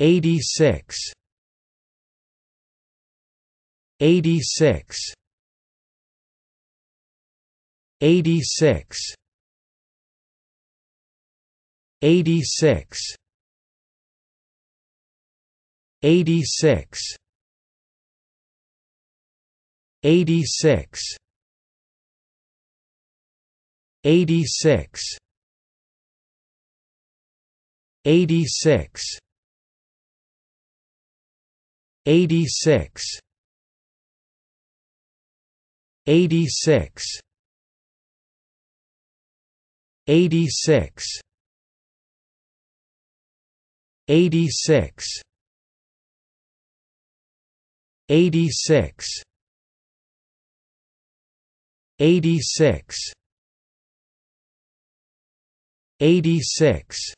86 86 86 86 86 86 86 86 86 86 86 86 86 86 86